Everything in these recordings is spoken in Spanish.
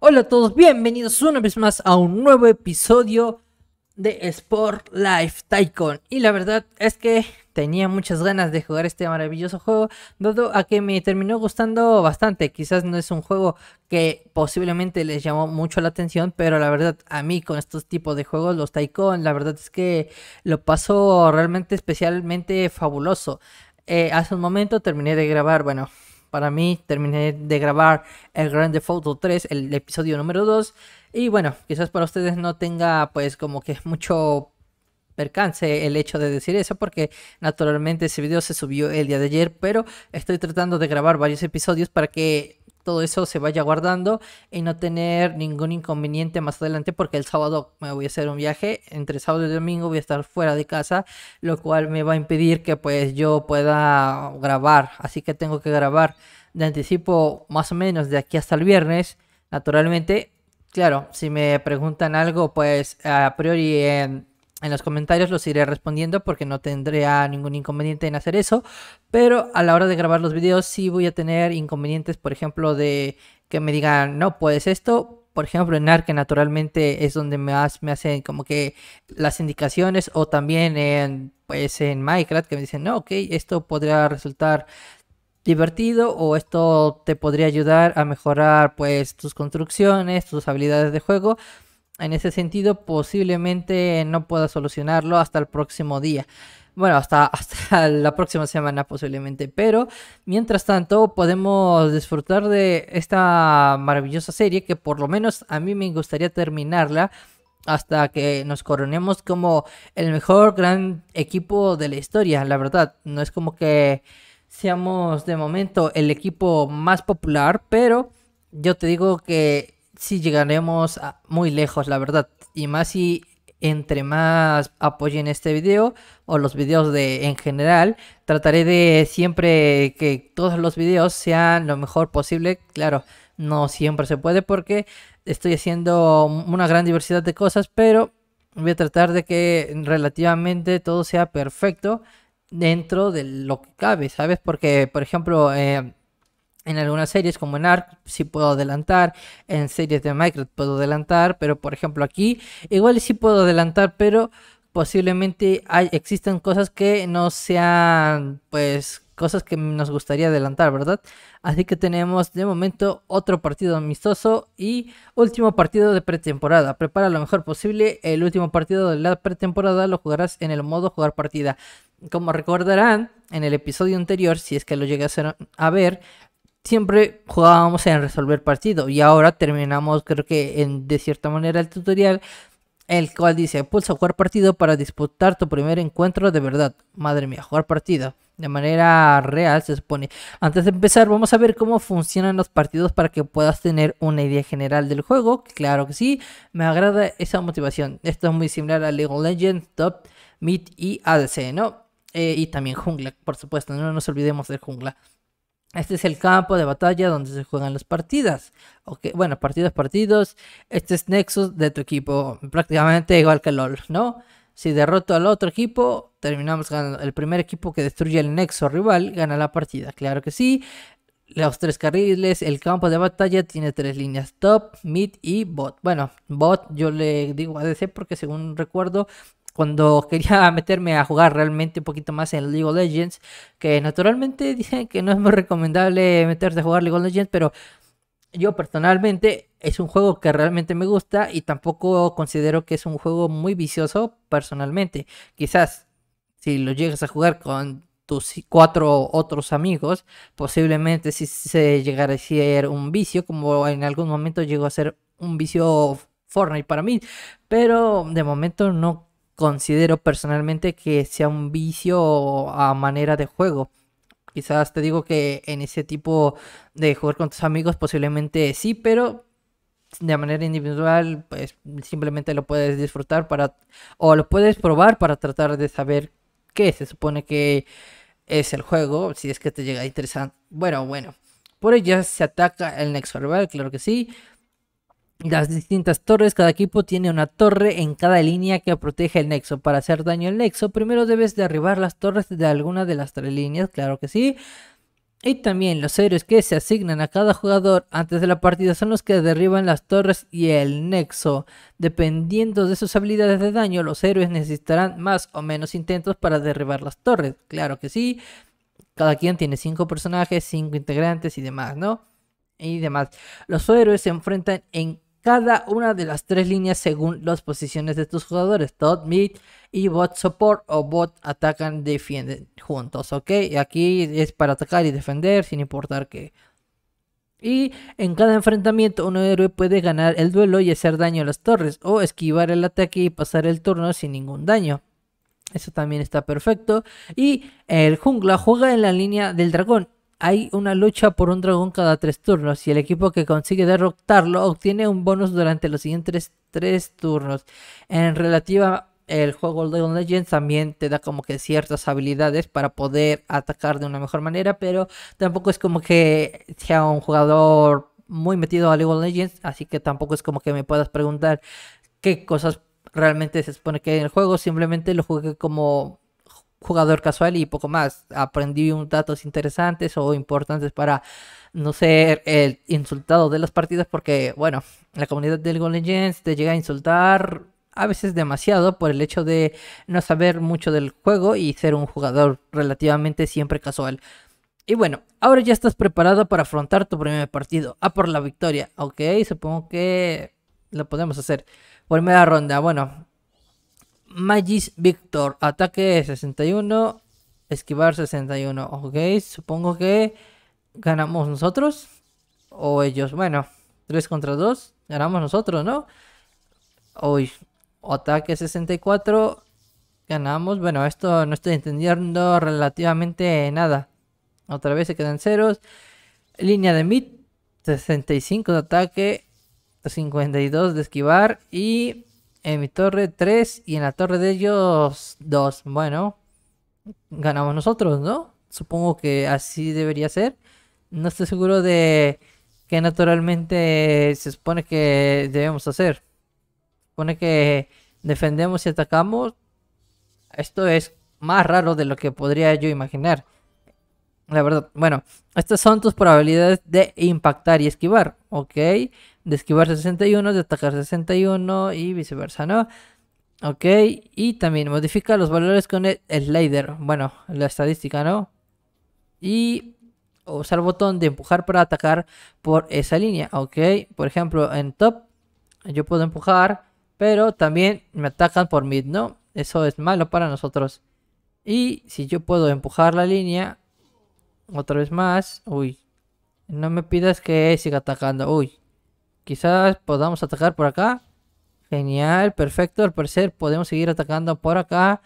Hola a todos, bienvenidos una vez más a un nuevo episodio de Sport Life Tycoon. Y la verdad es que tenía muchas ganas de jugar este maravilloso juego, dado a que me terminó gustando bastante. Quizás no es un juego que posiblemente les llamó mucho la atención, pero la verdad a mí con estos tipos de juegos, los Tycoon, la verdad es que lo paso realmente especialmente fabuloso. Eh, hace un momento terminé de grabar, bueno, para mí. Terminé de grabar el Grande Foto 3, el episodio número 2. Y bueno, quizás para ustedes no tenga pues como que mucho percance el hecho de decir eso porque naturalmente ese video se subió el día de ayer, pero estoy tratando de grabar varios episodios para que todo eso se vaya guardando y no tener ningún inconveniente más adelante porque el sábado me voy a hacer un viaje, entre sábado y domingo voy a estar fuera de casa, lo cual me va a impedir que pues yo pueda grabar, así que tengo que grabar de anticipo más o menos de aquí hasta el viernes, naturalmente. Claro, si me preguntan algo, pues a priori en en los comentarios los iré respondiendo porque no tendría ningún inconveniente en hacer eso. Pero a la hora de grabar los videos sí voy a tener inconvenientes, por ejemplo, de que me digan, no, puedes esto. Por ejemplo, en ARC naturalmente es donde más me hacen como que las indicaciones o también en, pues, en Minecraft que me dicen, no, ok, esto podría resultar divertido o esto te podría ayudar a mejorar pues tus construcciones, tus habilidades de juego. En ese sentido, posiblemente no pueda solucionarlo hasta el próximo día. Bueno, hasta, la próxima semana posiblemente. Pero mientras tanto podemos disfrutar de esta maravillosa serie que por lo menos a mí me gustaría terminarla hasta que nos coronemos como el mejor gran equipo de la historia. La verdad, no es como que seamos de momento el equipo más popular, pero yo te digo que si llegaremos muy lejos, la verdad. Y más si entre más apoyen este video o los videos de en general, trataré de siempre que todos los videos sean lo mejor posible. Claro, no siempre se puede porque estoy haciendo una gran diversidad de cosas, pero voy a tratar de que relativamente todo sea perfecto dentro de lo que cabe, ¿sabes? Porque, por ejemplo, eh, en algunas series, como en ARC, sí puedo adelantar, en series de Minecraft puedo adelantar, pero por ejemplo aquí, igual sí puedo adelantar, pero posiblemente hay, existan cosas que no sean, pues, cosas que nos gustaría adelantar, ¿verdad? Así que tenemos de momento otro partido amistoso y último partido de pretemporada. Prepara lo mejor posible. El último partido de la pretemporada lo jugarás en el modo jugar partida. Como recordarán en el episodio anterior, si es que lo llegué a ver, siempre jugábamos en resolver partido y ahora terminamos creo que en, de cierta manera el tutorial el cual dice pulsa jugar partido para disputar tu primer encuentro de verdad. Madre mía, jugar partido. De manera real se supone. Antes de empezar vamos a ver cómo funcionan los partidos para que puedas tener una idea general del juego. Claro que sí, me agrada esa motivación. Esto es muy similar a League of Legends, Top, Mid y ADC, ¿no? Eh, y también Jungla, por supuesto, no nos olvidemos de Jungla. Este es el campo de batalla donde se juegan las partidas. Okay, bueno, partidos, partidos. Este es Nexus de tu equipo. Prácticamente igual que LOL, ¿no? Si derroto al otro equipo, terminamos ganando. El primer equipo que destruye el nexo rival gana la partida. Claro que sí. Los tres carriles, el campo de batalla tiene tres líneas, top, mid y bot. Bueno, bot yo le digo ADC porque según recuerdo cuando quería meterme a jugar realmente un poquito más en League of Legends, que naturalmente dicen que no es muy recomendable meterse a jugar League of Legends, pero yo personalmente es un juego que realmente me gusta y tampoco considero que es un juego muy vicioso personalmente. Quizás si lo llegas a jugar con tus cuatro otros amigos, posiblemente si se llegara a ser un vicio, como en algún momento llegó a ser un vicio Fortnite para mí, pero de momento no considero personalmente que sea un vicio a manera de juego. Quizás te digo que en ese tipo de jugar con tus amigos posiblemente sí, pero de manera individual, pues simplemente lo puedes disfrutar para o lo puedes probar para tratar de saber qué se supone que es el juego, si es que te llega interesante. Bueno, bueno. Por ello se ataca el Next Survival, claro que sí las distintas torres. Cada equipo tiene una torre en cada línea que protege el nexo. Para hacer daño al nexo, primero debes derribar las torres de alguna de las tres líneas, claro que sí. Y también los héroes que se asignan a cada jugador antes de la partida son los que derriban las torres y el nexo. Dependiendo de sus habilidades de daño, los héroes necesitarán más o menos intentos para derribar las torres. Claro que sí. Cada quien tiene cinco personajes, cinco integrantes y demás, ¿no? Y demás. Los héroes se enfrentan en cada una de las tres líneas según las posiciones de tus jugadores. Top, mid y bot support o bot atacan, defienden juntos, ¿ok? Aquí es para atacar y defender sin importar qué. Y en cada enfrentamiento un héroe puede ganar el duelo y hacer daño a las torres o esquivar el ataque y pasar el turno sin ningún daño. Eso también está perfecto. Y el jungla juega en la línea del dragón hay una lucha por un dragón cada tres turnos y el equipo que consigue derrotarlo obtiene un bonus durante los siguientes tres turnos. En relativa, el juego de Legends también te da como que ciertas habilidades para poder atacar de una mejor manera, pero tampoco es como que sea un jugador muy metido a League of Legends, así que tampoco es como que me puedas preguntar qué cosas realmente se supone que hay en el juego, simplemente lo jugué como jugador casual y poco más. Aprendí datos interesantes o importantes para no ser el insultado de las partidas porque, bueno, la comunidad del Golden Legends te llega a insultar a veces demasiado por el hecho de no saber mucho del juego y ser un jugador relativamente siempre casual. Y bueno, ahora ya estás preparado para afrontar tu primer partido. A por la victoria. Ok, supongo que lo podemos hacer. Primera ronda, bueno, Magis Victor, ataque 61, esquivar 61. Ok, supongo que ganamos nosotros o ellos. Bueno, 3 contra 2, ganamos nosotros, ¿no? Uy, ataque 64, ganamos. Bueno, esto no estoy entendiendo relativamente nada. Otra vez se quedan ceros. Línea de mid, 65 de ataque, 52 de esquivar y en mi torre 3 y en la torre de ellos 2. Bueno, ganamos nosotros, ¿no? Supongo que así debería ser. No estoy seguro de qué naturalmente se supone que debemos hacer. Se supone que defendemos y atacamos. Esto es más raro de lo que podría yo imaginar. La verdad, bueno, estas son tus probabilidades de impactar y esquivar, ¿ok? de esquivar 61, de atacar 61 y viceversa, ¿no? Ok, y también modifica los valores con el slider, bueno, la estadística, ¿no? Y usar el botón de empujar para atacar por esa línea, ok. Por ejemplo, en top yo puedo empujar, pero también me atacan por mid, ¿no? Eso es malo para nosotros. Y si yo puedo empujar la línea, otra vez más, uy, no me pidas que siga atacando, uy. Quizás podamos atacar por acá. Genial, perfecto. Al parecer podemos seguir atacando por acá.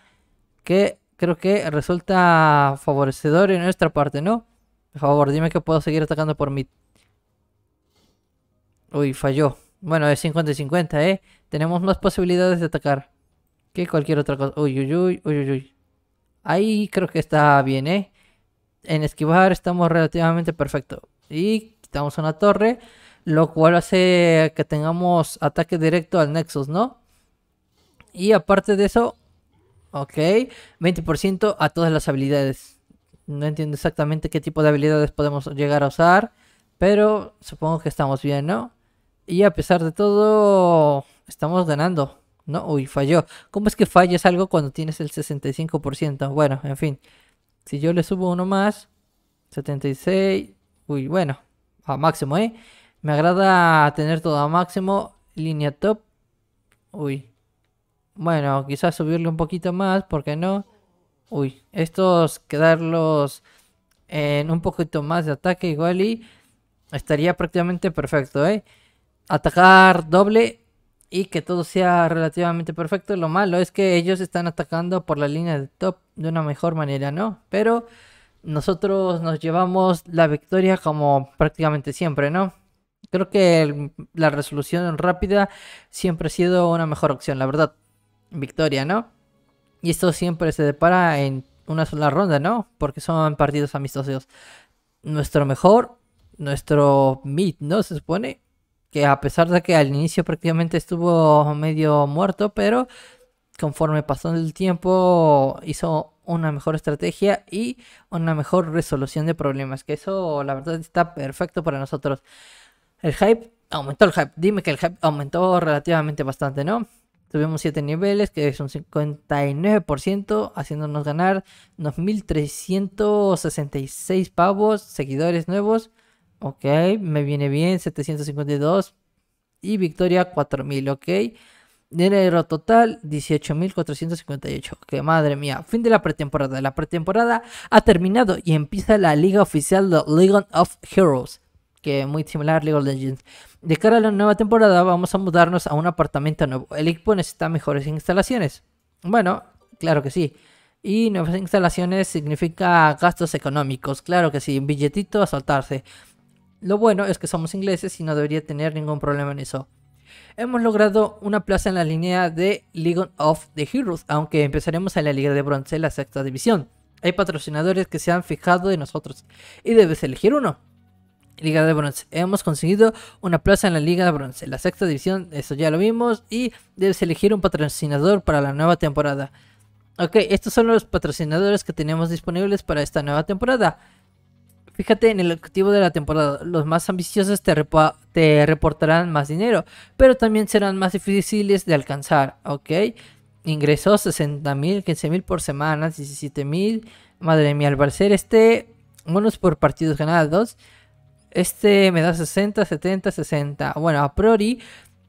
Que creo que resulta favorecedor en nuestra parte, ¿no? Por favor, dime que puedo seguir atacando por mí. Uy, falló. Bueno, es 50 50, ¿eh? Tenemos más posibilidades de atacar que cualquier otra cosa. Uy, uy, uy, uy, uy. Ahí creo que está bien, ¿eh? En esquivar estamos relativamente perfecto. Y quitamos una torre lo cual hace que tengamos ataque directo al Nexus, ¿no? Y aparte de eso, ok, 20% a todas las habilidades. No entiendo exactamente qué tipo de habilidades podemos llegar a usar, pero supongo que estamos bien, ¿no? Y a pesar de todo, estamos ganando, ¿no? Uy, falló. ¿Cómo es que fallas algo cuando tienes el 65%? Bueno, en fin. Si yo le subo uno más, 76, uy, bueno, a máximo, ¿eh? Me agrada tener todo a máximo. Línea top. Uy. Bueno, quizás subirle un poquito más, ¿por qué no? Uy, estos quedarlos en un poquito más de ataque igual y estaría prácticamente perfecto, ¿eh? Atacar doble y que todo sea relativamente perfecto. Lo malo es que ellos están atacando por la línea de top de una mejor manera, ¿no? Pero nosotros nos llevamos la victoria como prácticamente siempre, ¿no? Creo que la resolución rápida siempre ha sido una mejor opción, la verdad. Victoria, ¿no? Y esto siempre se depara en una sola ronda, ¿no? Porque son partidos amistosos. Nuestro mejor, nuestro mid, ¿no? Se supone que a pesar de que al inicio prácticamente estuvo medio muerto, pero conforme pasó el tiempo hizo una mejor estrategia y una mejor resolución de problemas, que eso la verdad está perfecto para nosotros. El hype aumentó el hype. Dime que el hype aumentó relativamente bastante, ¿no? Tuvimos 7 niveles, que es un 59%, haciéndonos ganar 2.366 pavos, seguidores nuevos. Ok, me viene bien, 752. Y victoria, 4.000, ok. Dinero total, 18.458. Que madre mía, fin de la pretemporada. La pretemporada ha terminado y empieza la liga oficial de League of Heroes que muy similar a League of Legends. De cara a la nueva temporada vamos a mudarnos a un apartamento nuevo. El equipo necesita mejores instalaciones. Bueno, claro que sí. Y nuevas instalaciones significa gastos económicos, claro que sí, un billetito a soltarse Lo bueno es que somos ingleses y no debería tener ningún problema en eso. Hemos logrado una plaza en la línea de League of the Heroes, aunque empezaremos en la Liga de Bronce, la sexta división. Hay patrocinadores que se han fijado en nosotros y debes elegir uno. Liga de Bronce. Hemos conseguido una plaza en la Liga de Bronce, la sexta división, eso ya lo vimos, y debes elegir un patrocinador para la nueva temporada. Ok, estos son los patrocinadores que tenemos disponibles para esta nueva temporada. Fíjate en el objetivo de la temporada, los más ambiciosos te, reportarán más dinero, pero también serán más difíciles de alcanzar, ok. Ingresos 60.000, 15.000 por semana, 17.000. Madre mía, al parecer este, Monos por partidos ganados, este me da 60, 70, 60. Bueno, a priori,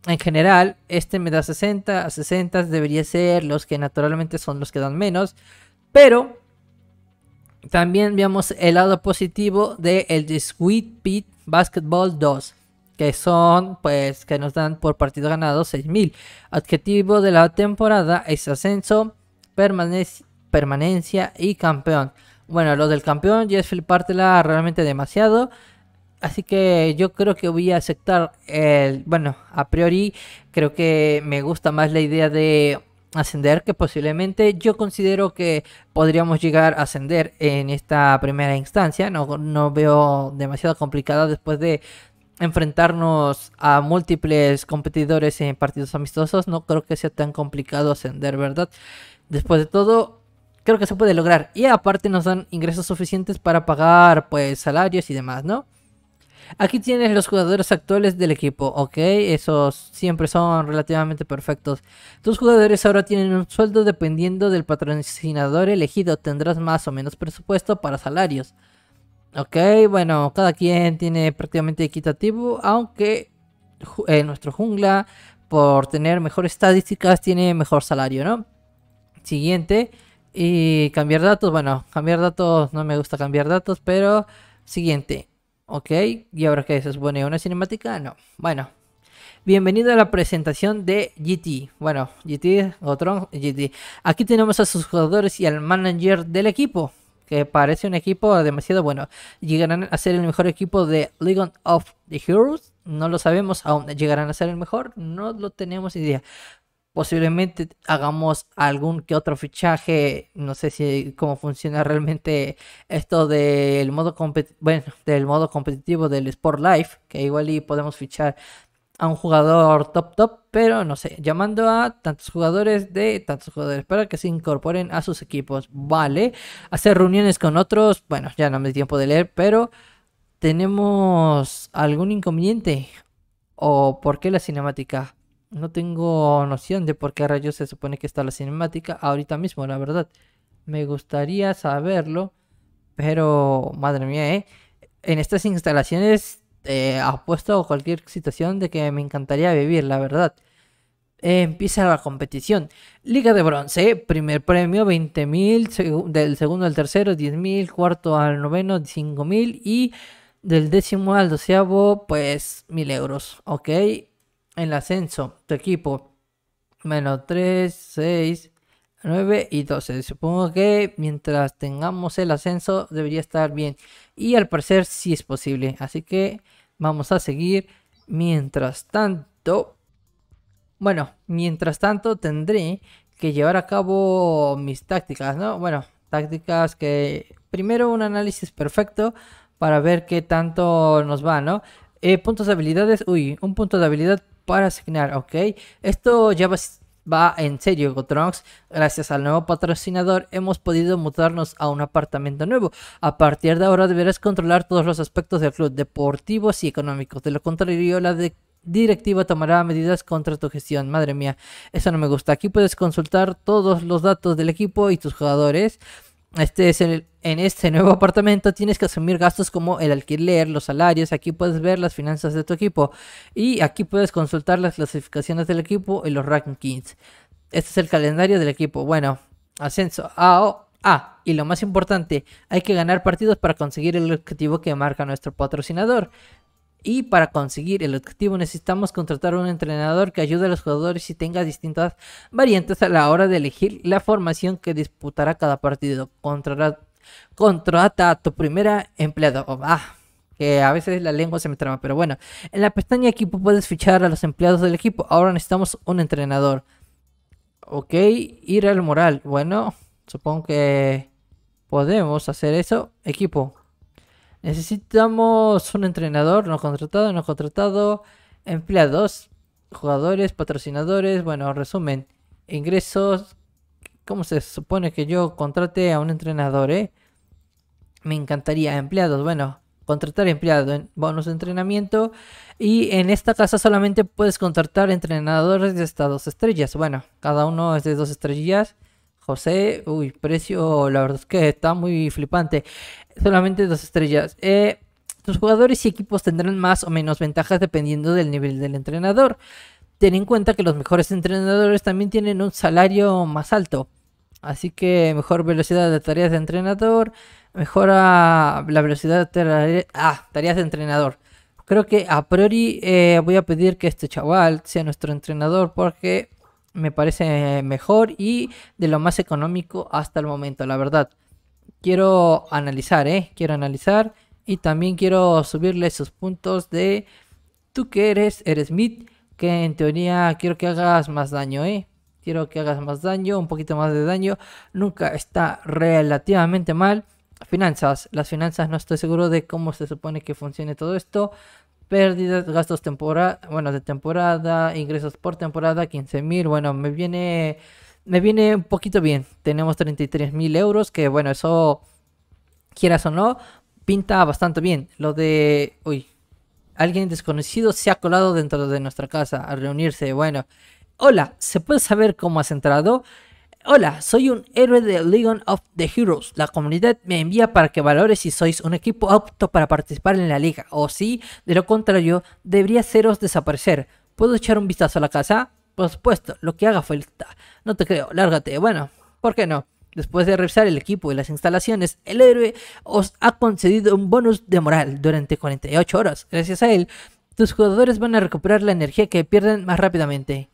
en general, este me da 60, 60 debería ser los que naturalmente son los que dan menos. Pero también veamos el lado positivo del el Sweet Pit Basketball 2 que son, pues, que nos dan por partido ganado 6.000. Adjetivo de la temporada es ascenso, permanencia y campeón. Bueno, lo del campeón ya es flipártela realmente demasiado. Así que yo creo que voy a aceptar el, bueno, a priori creo que me gusta más la idea de ascender que posiblemente yo considero que podríamos llegar a ascender en esta primera instancia, no, veo demasiado complicada después de enfrentarnos a múltiples competidores en partidos amistosos, no creo que sea tan complicado ascender, ¿verdad? Después de todo, creo que se puede lograr y aparte nos dan ingresos suficientes para pagar pues salarios y demás, ¿no? Aquí tienes los jugadores actuales del equipo, ok, esos siempre son relativamente perfectos. Tus jugadores ahora tienen un sueldo dependiendo del patrocinador elegido, tendrás más o menos presupuesto para salarios. Ok, bueno, cada quien tiene prácticamente equitativo, aunque eh, nuestro jungla, por tener mejores estadísticas, tiene mejor salario, ¿no? Siguiente, y cambiar datos, bueno, cambiar datos, no me gusta cambiar datos, pero siguiente. Ok, ¿y ahora qué? ¿Se supone una cinemática? No. Bueno, bienvenido a la presentación de GT. Bueno, GT, otro GT. Aquí tenemos a sus jugadores y al manager del equipo, que parece un equipo demasiado bueno. ¿Llegarán a ser el mejor equipo de League of the Heroes? No lo sabemos aún. ¿Llegarán a ser el mejor? No lo tenemos idea posiblemente hagamos algún que otro fichaje. No sé si cómo funciona realmente esto del modo del modo competitivo del Sport Life, que igual podemos fichar a un jugador top top, pero no sé, llamando a tantos jugadores de tantos jugadores para que se incorporen a sus equipos, vale. Hacer reuniones con otros, bueno, ya no me di tiempo de leer, pero tenemos algún inconveniente o por qué la cinemática no tengo noción de por qué rayos se supone que está la cinemática ahorita mismo, la verdad. Me gustaría saberlo, pero madre mía, ¿eh? En estas instalaciones eh, apuesto cualquier situación de que me encantaría vivir, la verdad. empieza la competición. Liga de bronce, primer premio 20.000, del segundo al tercero 10.000, cuarto al noveno 5.000 y del décimo al doceavo pues 1.000 euros, ¿ok? el ascenso. de equipo. Menos 3, 6, 9 y 12. Supongo que mientras tengamos el ascenso debería estar bien. Y al parecer sí es posible. Así que vamos a seguir. Mientras tanto... Bueno, mientras tanto tendré que llevar a cabo mis tácticas, ¿no? Bueno, tácticas que... Primero un análisis perfecto para ver qué tanto nos va, ¿no? Eh, puntos de habilidades, uy, un punto de habilidad para asignar, ¿ok? Esto ya va, en serio, Gotronx. Gracias al nuevo patrocinador hemos podido mudarnos a un apartamento nuevo. A partir de ahora deberás controlar todos los aspectos del club, deportivos y económicos. De lo contrario, la directiva tomará medidas contra tu gestión. Madre mía, eso no me gusta. Aquí puedes consultar todos los datos del equipo y tus jugadores. Este es el en este nuevo apartamento tienes que asumir gastos como el alquiler, los salarios, aquí puedes ver las finanzas de tu equipo y aquí puedes consultar las clasificaciones del equipo y los rankings. Este es el calendario del equipo. Bueno, ascenso. Ah, y lo más importante, hay que ganar partidos para conseguir el objetivo que marca nuestro patrocinador. Y para conseguir el objetivo necesitamos contratar un entrenador que ayude a los jugadores y tenga distintas variantes a la hora de elegir la formación que disputará cada partido. Contratar Contrata a tu primera empleada. Oh, ah, que a veces la lengua se me trama, pero bueno. En la pestaña equipo puedes fichar a los empleados del equipo. Ahora necesitamos un entrenador. Ok, ir al moral. Bueno, supongo que podemos hacer eso. Equipo. Necesitamos un entrenador, no contratado, no contratado, empleados, jugadores, patrocinadores, bueno, resumen, ingresos, ¿Cómo se supone que yo contrate a un entrenador, eh? Me encantaría empleados. Bueno, contratar empleados, en bonus de entrenamiento. Y en esta casa solamente puedes contratar entrenadores de estas dos estrellas. Bueno, cada uno es de dos estrellas. José, uy, precio, la verdad es que está muy flipante. Solamente dos estrellas. Eh, tus jugadores y equipos tendrán más o menos ventajas dependiendo del nivel del entrenador. Ten en cuenta que los mejores entrenadores también tienen un salario más alto. Así que mejor velocidad de tareas de entrenador, mejora ah, la velocidad de ah, tareas de entrenador. Creo que a priori eh, voy a pedir que este chaval sea nuestro entrenador porque me parece eh, mejor y de lo más económico hasta el momento, la verdad. Quiero analizar, ¿eh? Quiero analizar y también quiero subirle esos puntos de tú que eres, eres mid, que en teoría quiero que hagas más daño, ¿eh? Quiero que hagas más daño, un poquito más de daño. Nunca está relativamente mal. Finanzas. Las finanzas no estoy seguro de cómo se supone que funcione todo esto. Pérdidas, gastos temporada, bueno, de temporada, ingresos por temporada, 15.000. Bueno, me viene, me viene un poquito bien. Tenemos 33.000 euros, que bueno, eso, quieras o no, pinta bastante bien. Lo de, uy, alguien desconocido se ha colado dentro de nuestra casa a reunirse. Bueno, Hola, ¿se puede saber cómo has entrado? Hola, soy un héroe de Legion of the Heroes. La comunidad me envía para que valore si sois un equipo apto para participar en la liga, o si, de lo contrario, debería haceros desaparecer. ¿Puedo echar un vistazo a la casa? Por supuesto, lo que haga falta. No te creo, lárgate. Bueno, ¿por qué no? Después de revisar el equipo y las instalaciones, el héroe os ha concedido un bonus de moral durante 48 horas. Gracias a él, tus jugadores van a recuperar la energía que pierden más rápidamente.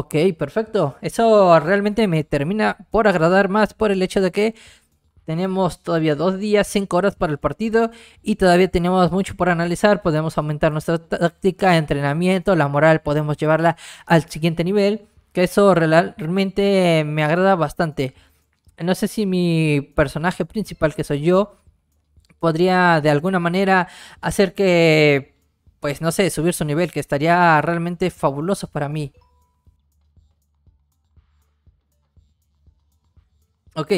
Ok, perfecto. Eso realmente me termina por agradar más por el hecho de que tenemos todavía dos días, cinco horas para el partido y todavía tenemos mucho por analizar. Podemos aumentar nuestra táctica, entrenamiento, la moral, podemos llevarla al siguiente nivel. Que eso realmente me agrada bastante. No sé si mi personaje principal, que soy yo, podría de alguna manera hacer que, pues no sé, subir su nivel, que estaría realmente fabuloso para mí. Ok,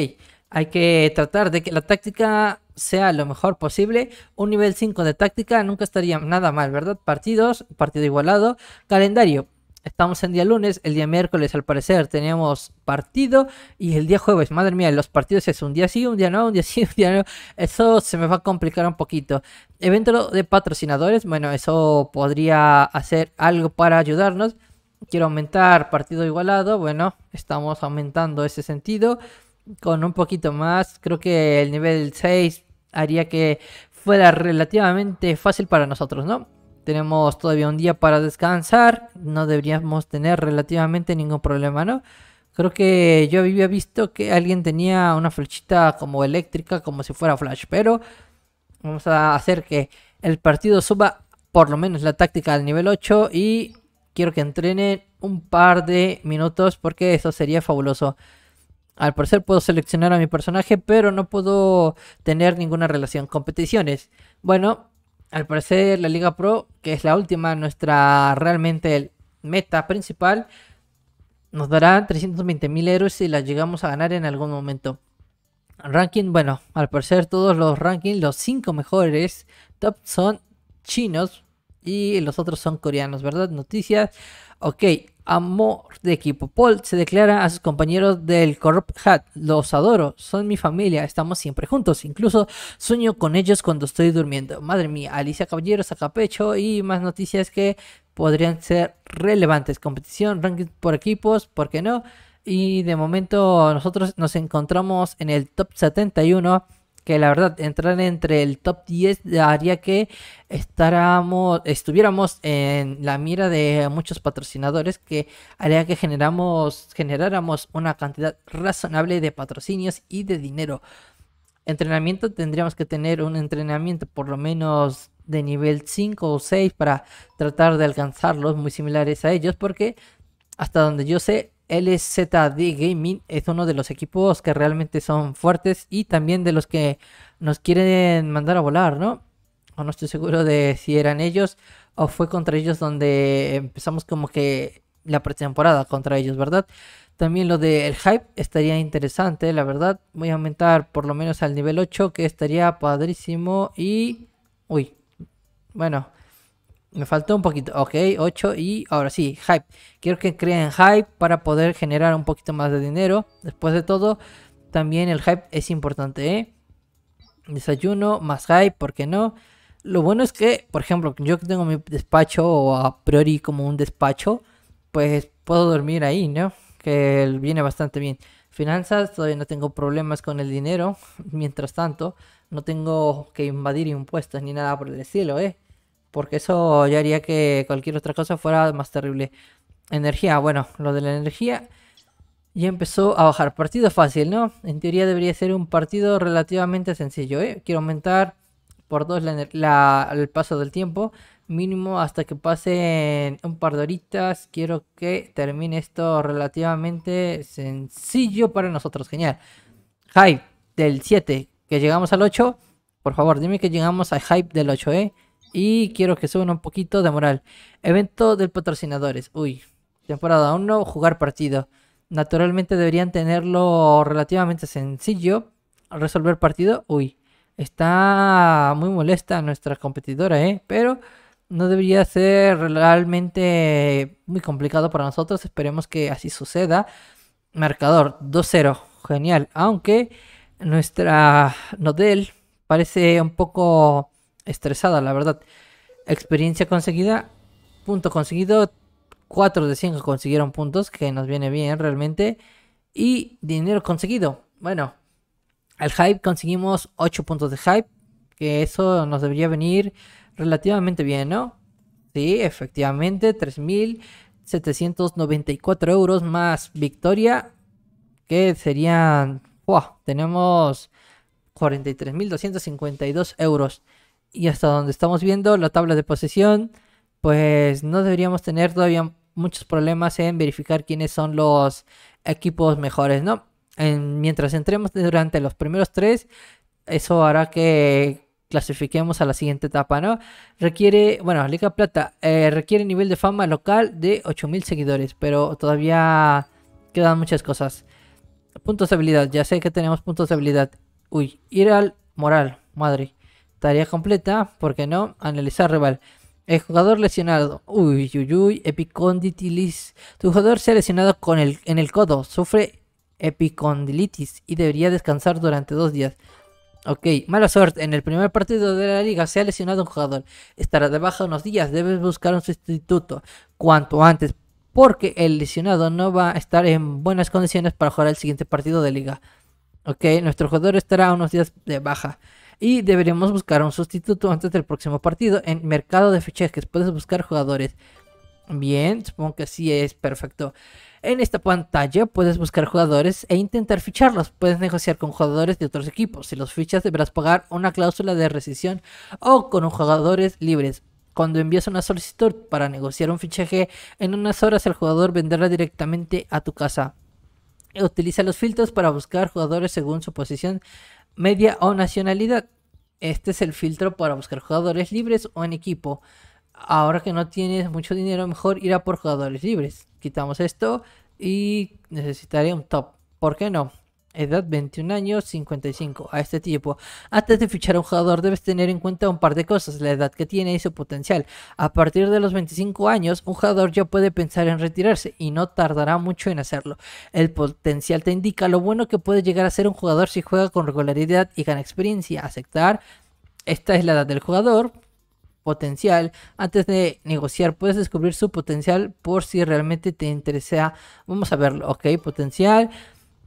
hay que tratar de que la táctica sea lo mejor posible. Un nivel 5 de táctica nunca estaría nada mal, ¿verdad? Partidos, partido igualado, calendario. Estamos en día lunes, el día miércoles al parecer teníamos partido y el día jueves, madre mía, los partidos es un día sí, un día no, un día sí, un día no. Eso se me va a complicar un poquito. Evento de patrocinadores, bueno, eso podría hacer algo para ayudarnos. Quiero aumentar partido igualado, bueno, estamos aumentando ese sentido con un poquito más, creo que el nivel 6 haría que fuera relativamente fácil para nosotros, ¿no? Tenemos todavía un día para descansar, no deberíamos tener relativamente ningún problema, ¿no? Creo que yo había visto que alguien tenía una flechita como eléctrica, como si fuera Flash, pero vamos a hacer que el partido suba por lo menos la táctica al nivel 8 y quiero que entrenen un par de minutos porque eso sería fabuloso. Al parecer puedo seleccionar a mi personaje, pero no puedo tener ninguna relación. Competiciones. Bueno, al parecer la Liga Pro, que es la última, nuestra realmente meta principal, nos dará 320.000 euros si la llegamos a ganar en algún momento. Ranking, bueno, al parecer todos los rankings, los 5 mejores top son chinos y los otros son coreanos, ¿verdad? Noticias. Ok, amor de equipo. Paul se declara a sus compañeros del Corrupt Hat, los adoro, son mi familia, estamos siempre juntos, incluso sueño con ellos cuando estoy durmiendo. Madre mía, Alicia Caballero saca pecho y más noticias que podrían ser relevantes. Competición, ranking por equipos, ¿por qué no? Y de momento nosotros nos encontramos en el top 71 que la verdad entrar entre el top 10 haría que estuviéramos en la mira de muchos patrocinadores que haría que generamos, generáramos una cantidad razonable de patrocinios y de dinero. Entrenamiento tendríamos que tener un entrenamiento por lo menos de nivel 5 o 6 para tratar de alcanzarlos muy similares a ellos porque hasta donde yo sé LZD Gaming es uno de los equipos que realmente son fuertes y también de los que nos quieren mandar a volar, ¿no? O no estoy seguro de si eran ellos o fue contra ellos donde empezamos como que la pretemporada contra ellos, ¿verdad? También lo del hype estaría interesante, la verdad. Voy a aumentar por lo menos al nivel 8, que estaría padrísimo. Y. Uy. Bueno, me faltó un poquito. Ok, 8 y ahora sí, hype. Quiero que creen hype para poder generar un poquito más de dinero. Después de todo, también el hype es importante. ¿eh? Desayuno más hype, ¿por qué no? Lo bueno es que, por ejemplo, yo que tengo mi despacho o a priori como un despacho, pues puedo dormir ahí, ¿no? Que viene bastante bien. Finanzas, todavía no tengo problemas con el dinero. Mientras tanto, no tengo que invadir impuestos ni nada por el estilo, ¿eh? Porque eso ya haría que cualquier otra cosa fuera más terrible. Energía, bueno, lo de la energía ya empezó a bajar. Partido fácil, ¿no? En teoría debería ser un partido relativamente sencillo. ¿eh? Quiero aumentar por dos la, el paso del tiempo. Mínimo hasta que pasen un par de horitas. Quiero que termine esto relativamente sencillo para nosotros. Genial. Hype del 7, que llegamos al 8. Por favor, dime que llegamos al hype del 8, ¿eh? Y quiero que suban un poquito de moral. Evento del patrocinadores. Uy, temporada 1, jugar partido. Naturalmente deberían tenerlo relativamente sencillo. Resolver partido. Uy, está muy molesta nuestra competidora, ¿eh? Pero no debería ser realmente muy complicado para nosotros. Esperemos que así suceda. Marcador 2-0. Genial. Aunque nuestra Nodel parece un poco estresada, la verdad. Experiencia conseguida, punto conseguido. 4 de 5 consiguieron puntos, que nos viene bien realmente. Y dinero conseguido. Bueno, al hype conseguimos 8 puntos de hype, que eso nos debería venir relativamente bien, ¿no? Sí, efectivamente, 3.794 euros más victoria, que serían, wow, tenemos 43.252 euros y hasta donde estamos viendo la tabla de posesión, pues no deberíamos tener todavía muchos problemas en verificar quiénes son los equipos mejores, ¿no? mientras entremos durante los primeros tres, eso hará que clasifiquemos a la siguiente etapa, ¿no? Requiere, bueno, Liga Plata, eh, requiere nivel de fama local de 8000 seguidores, pero todavía quedan muchas cosas. Puntos de habilidad, ya sé que tenemos puntos de habilidad. Uy, ir al moral, madre. Tarea completa, ¿por qué no? Analizar rival. El jugador lesionado. Uy, uy, uy. Epicondilitis. Tu jugador se ha lesionado con el, en el codo. Sufre epicondilitis y debería descansar durante dos días. Ok, mala suerte. En el primer partido de la liga se ha lesionado un jugador. Estará de baja unos días. Debes buscar un sustituto cuanto antes. Porque el lesionado no va a estar en buenas condiciones para jugar el siguiente partido de liga. Ok, nuestro jugador estará unos días de baja. Y deberemos buscar un sustituto antes del próximo partido. En mercado de fichajes puedes buscar jugadores. Bien, supongo que sí es perfecto. En esta pantalla puedes buscar jugadores e intentar ficharlos. Puedes negociar con jugadores de otros equipos. Si los fichas deberás pagar una cláusula de rescisión o con jugadores libres. Cuando envías una solicitud para negociar un fichaje, en unas horas el jugador vendrá directamente a tu casa utiliza los filtros para buscar jugadores según su posición, media o nacionalidad. Este es el filtro para buscar jugadores libres o en equipo. Ahora que no tienes mucho dinero, mejor ir a por jugadores libres. Quitamos esto y necesitaré un top. ¿Por qué no? Edad 21 años, 55. A este tipo, antes de fichar a un jugador debes tener en cuenta un par de cosas, la edad que tiene y su potencial. A partir de los 25 años, un jugador ya puede pensar en retirarse y no tardará mucho en hacerlo. El potencial te indica lo bueno que puede llegar a ser un jugador si juega con regularidad y gana experiencia. Aceptar, esta es la edad del jugador, potencial. Antes de negociar, puedes descubrir su potencial por si realmente te interesa. Vamos a verlo, ok, potencial.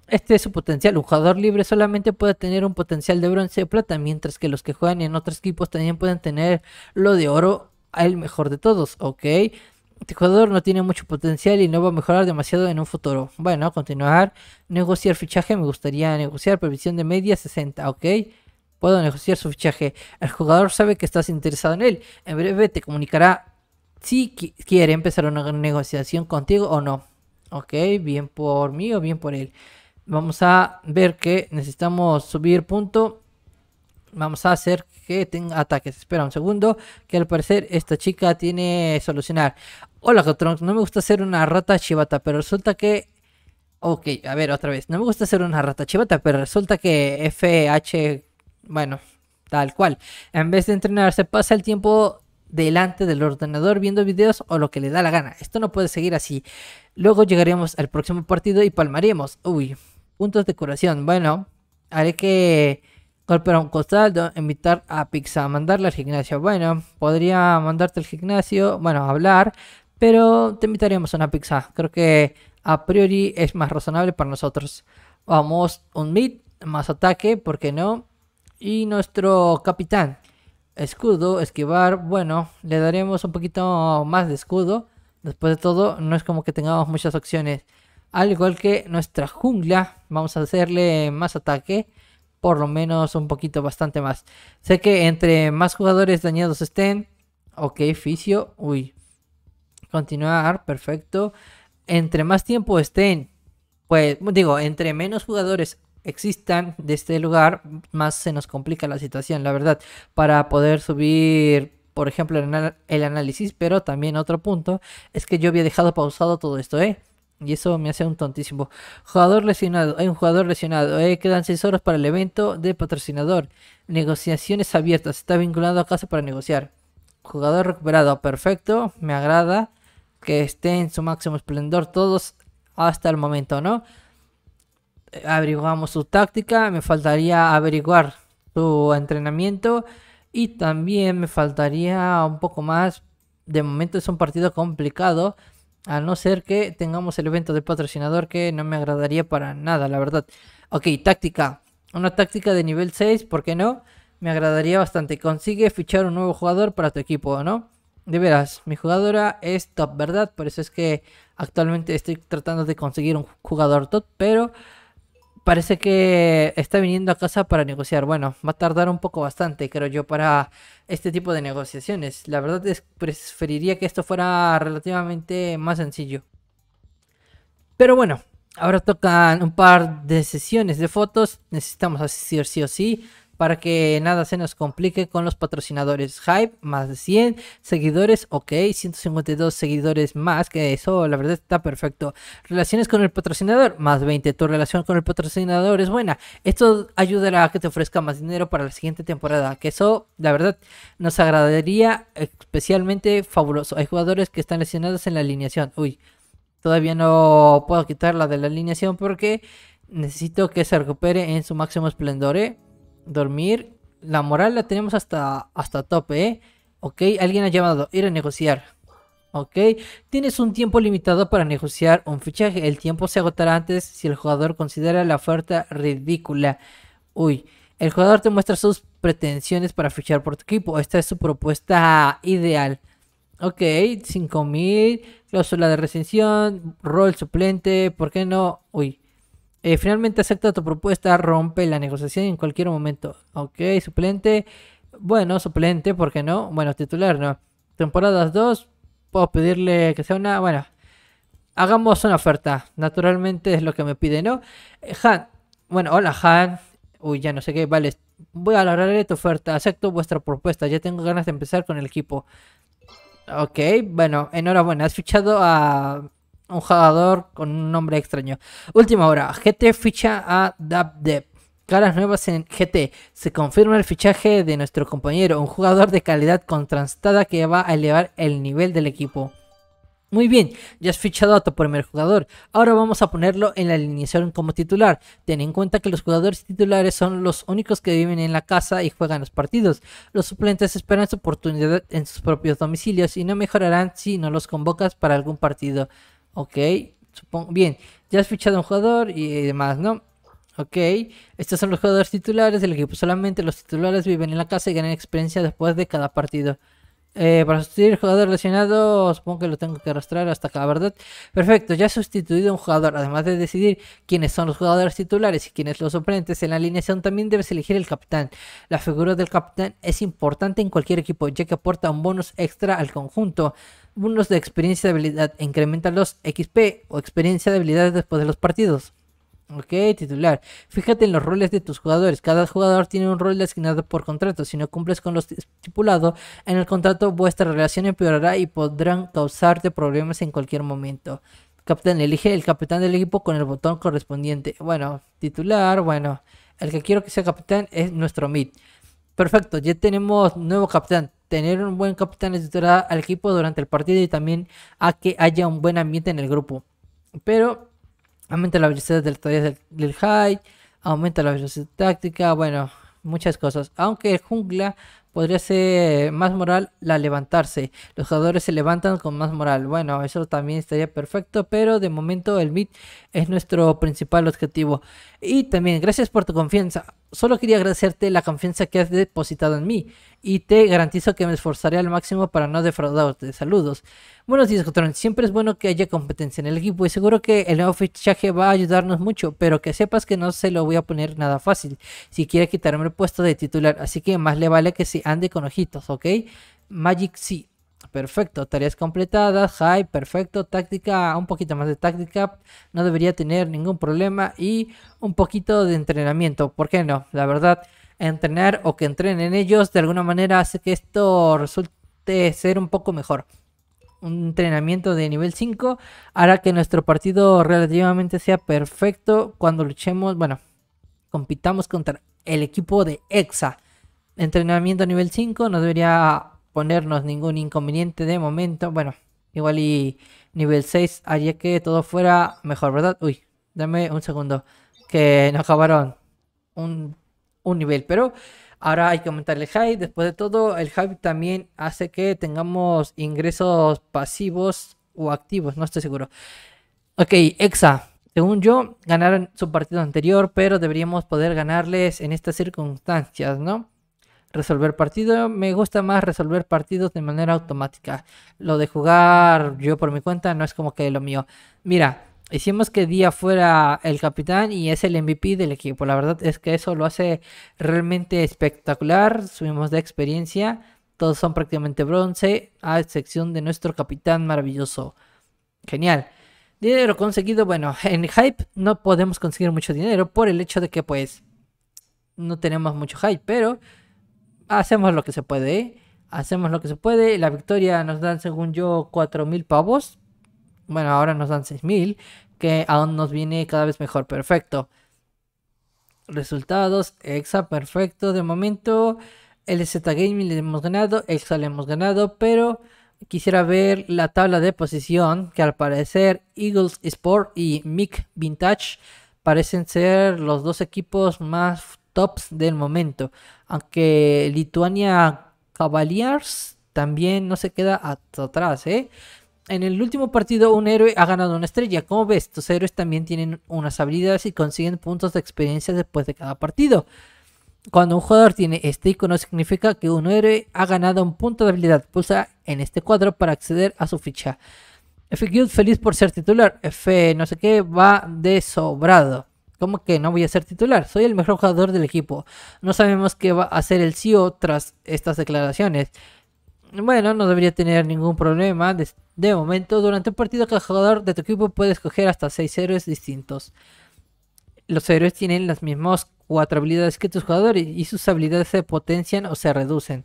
Este es su potencial. Un jugador libre solamente puede tener un potencial de bronce o plata, mientras que los que juegan en otros equipos también pueden tener lo de oro, el mejor de todos, ¿ok? Este jugador no tiene mucho potencial y no va a mejorar demasiado en un futuro. Bueno, continuar. Negociar fichaje, me gustaría negociar. Previsión de media 60, ¿ok? Puedo negociar su fichaje. El jugador sabe que estás interesado en él. En breve te comunicará si quiere empezar una negociación contigo o no. ¿Ok? Bien por mí o bien por él vamos a ver que necesitamos subir punto. Vamos a hacer que tenga ataques. Espera un segundo, que al parecer esta chica tiene solucionar. Hola, Cotronx, no me gusta ser una rata chivata, pero resulta que... Ok, a ver, otra vez. No me gusta ser una rata chivata, pero resulta que FH... Bueno, tal cual. En vez de entrenarse, pasa el tiempo delante del ordenador viendo videos o lo que le da la gana. Esto no puede seguir así. Luego llegaríamos al próximo partido y palmaríamos. Uy, puntos de curación. Bueno, haré que golpear un costado, invitar a Pizza mandarle al gimnasio. Bueno, podría mandarte al gimnasio, bueno, hablar, pero te invitaríamos a una pizza. Creo que a priori es más razonable para nosotros. Vamos, un mid, más ataque, ¿por qué no? Y nuestro capitán, escudo, esquivar, bueno, le daremos un poquito más de escudo. Después de todo, no es como que tengamos muchas opciones. Al igual que nuestra jungla, vamos a hacerle más ataque. Por lo menos un poquito, bastante más. Sé que entre más jugadores dañados estén. Ok, Ficio, Uy. Continuar, perfecto. Entre más tiempo estén. Pues digo, entre menos jugadores existan de este lugar, más se nos complica la situación, la verdad. Para poder subir por ejemplo, el, el, análisis, pero también otro punto es que yo había dejado pausado todo esto, ¿eh? Y eso me hace un tontísimo. Jugador lesionado. Hay un jugador lesionado. Eh, quedan seis horas para el evento de patrocinador. Negociaciones abiertas. Está vinculado a casa para negociar. Jugador recuperado. Perfecto. Me agrada que esté en su máximo esplendor todos hasta el momento, ¿no? Averiguamos su táctica. Me faltaría averiguar su entrenamiento. Y también me faltaría un poco más. De momento es un partido complicado a no ser que tengamos el evento del patrocinador que no me agradaría para nada, la verdad. Ok, táctica. Una táctica de nivel 6, ¿por qué no? Me agradaría bastante. Consigue fichar un nuevo jugador para tu equipo, ¿no? De veras, mi jugadora es top, ¿verdad? Por eso es que actualmente estoy tratando de conseguir un jugador top, pero parece que está viniendo a casa para negociar. Bueno, va a tardar un poco bastante, creo yo, para este tipo de negociaciones. La verdad es preferiría que esto fuera relativamente más sencillo. Pero bueno, ahora tocan un par de sesiones de fotos. Necesitamos asistir sí o sí para que nada se nos complique con los patrocinadores. Hype, más de 100 seguidores, ok, 152 seguidores más, que eso la verdad está perfecto. Relaciones con el patrocinador, más 20. Tu relación con el patrocinador es buena. Esto ayudará a que te ofrezca más dinero para la siguiente temporada, que eso la verdad nos agradaría especialmente fabuloso. Hay jugadores que están lesionados en la alineación. Uy, todavía no puedo quitarla de la alineación porque necesito que se recupere en su máximo esplendor, ¿eh? dormir. La moral la tenemos hasta, hasta tope, ¿eh? Ok, alguien ha llamado, ir a negociar. Ok, tienes un tiempo limitado para negociar un fichaje. El tiempo se agotará antes si el jugador considera la oferta ridícula. Uy, el jugador te muestra sus pretensiones para fichar por tu equipo. Esta es su propuesta ideal. Ok, 5000, cláusula de recensión, rol suplente, ¿por qué no? Uy, eh, finalmente acepta tu propuesta, rompe la negociación en cualquier momento. Ok, suplente. Bueno, suplente, ¿por qué no? Bueno, titular, ¿no? Temporadas 2, puedo pedirle que sea una... Bueno, hagamos una oferta. Naturalmente es lo que me pide, ¿no? Eh, Han, bueno, hola Han. Uy, ya no sé qué, vale. Voy a lograr tu oferta, acepto vuestra propuesta. Ya tengo ganas de empezar con el equipo. Ok, bueno, enhorabuena. Has fichado a un jugador con un nombre extraño. Última hora, GT ficha a DabDeb. Caras nuevas en GT. Se confirma el fichaje de nuestro compañero, un jugador de calidad contrastada que va a elevar el nivel del equipo. Muy bien, ya has fichado a tu primer jugador. Ahora vamos a ponerlo en la alineación como titular. Ten en cuenta que los jugadores titulares son los únicos que viven en la casa y juegan los partidos. Los suplentes esperan su oportunidad en sus propios domicilios y no mejorarán si no los convocas para algún partido. Ok, supongo. Bien, ya has fichado un jugador y demás, ¿no? Ok, estos son los jugadores titulares del equipo. Solamente los titulares viven en la casa y ganan experiencia después de cada partido. Eh, para sustituir el jugador lesionado, supongo que lo tengo que arrastrar hasta acá, ¿verdad? Perfecto, ya has sustituido un jugador. Además de decidir quiénes son los jugadores titulares y quiénes los oponentes, en la alineación, también debes elegir el capitán. La figura del capitán es importante en cualquier equipo, ya que aporta un bonus extra al conjunto unos de experiencia de habilidad los XP o experiencia de habilidades después de los partidos. Ok, titular. Fíjate en los roles de tus jugadores. Cada jugador tiene un rol designado por contrato. Si no cumples con lo estipulado en el contrato, vuestra relación empeorará y podrán causarte problemas en cualquier momento. Capitán, elige el capitán del equipo con el botón correspondiente. Bueno, titular, bueno. El que quiero que sea capitán es nuestro mid. Perfecto, ya tenemos nuevo capitán tener un buen capitán editora al equipo durante el partido y también a que haya un buen ambiente en el grupo. Pero aumenta la velocidad del del, del high, aumenta la velocidad táctica, bueno, muchas cosas. Aunque el jungla podría ser más moral la levantarse. Los jugadores se levantan con más moral. Bueno, eso también estaría perfecto, pero de momento el mid es nuestro principal objetivo. Y también, gracias por tu confianza. Solo quería agradecerte la confianza que has depositado en mí y te garantizo que me esforzaré al máximo para no defraudarte. Saludos. Buenos días, Cotron. Siempre es bueno que haya competencia en el equipo y seguro que el nuevo fichaje va a ayudarnos mucho, pero que sepas que no se lo voy a poner nada fácil si quiere quitarme el puesto de titular, así que más le vale que se ande con ojitos, ¿ok? Magic sí. Perfecto, tareas completadas, high, perfecto, táctica, un poquito más de táctica, no debería tener ningún problema y un poquito de entrenamiento, ¿por qué no? La verdad, entrenar o que entrenen ellos de alguna manera hace que esto resulte ser un poco mejor. Un entrenamiento de nivel 5 hará que nuestro partido relativamente sea perfecto cuando luchemos, bueno, compitamos contra el equipo de EXA. Entrenamiento nivel 5 no debería ponernos ningún inconveniente de momento. Bueno, igual y nivel 6 haría que todo fuera mejor, ¿verdad? Uy, dame un segundo. Que nos acabaron un un nivel. Pero ahora hay que aumentar el hype. Después de todo, el hype también hace que tengamos ingresos pasivos o activos, no estoy seguro. Ok, EXA. Según yo, ganaron su partido anterior, pero deberíamos poder ganarles en estas circunstancias, ¿no? Resolver partido, me gusta más resolver partidos de manera automática. Lo de jugar yo por mi cuenta no es como que lo mío. Mira, Hicimos que Día fuera el capitán y es el MVP del equipo. La verdad es que eso lo hace realmente espectacular. Subimos de experiencia. Todos son prácticamente bronce, a excepción de nuestro capitán maravilloso. Genial. Dinero conseguido, bueno, en hype no podemos conseguir mucho dinero por el hecho de que pues no tenemos mucho hype, pero hacemos lo que se puede, ¿eh? Hacemos lo que se puede. La victoria nos dan, según yo, 4.000 pavos bueno, ahora nos dan 6000, que aún nos viene cada vez mejor, perfecto. Resultados, Exa, perfecto, de momento LZ Gaming le hemos ganado, Exa le hemos ganado, pero quisiera ver la tabla de posición, que al parecer Eagles Sport y Mick Vintage parecen ser los dos equipos más tops del momento, aunque Lituania Cavaliers también no se queda atrás, ¿eh? en el último partido un héroe ha ganado una estrella. Como ves, tus héroes también tienen unas habilidades y consiguen puntos de experiencia después de cada partido. Cuando un jugador tiene este icono significa que un héroe ha ganado un punto de habilidad. Pulsa en este cuadro para acceder a su ficha. FQ feliz por ser titular. F no sé qué va de sobrado. ¿Cómo que no voy a ser titular? Soy el mejor jugador del equipo. No sabemos qué va a hacer el CEO tras estas declaraciones. Bueno, no debería tener ningún problema. De, momento, durante un partido cada jugador de tu equipo puede escoger hasta 6 héroes distintos. Los héroes tienen las mismas 4 habilidades que tus jugadores y sus habilidades se potencian o se reducen.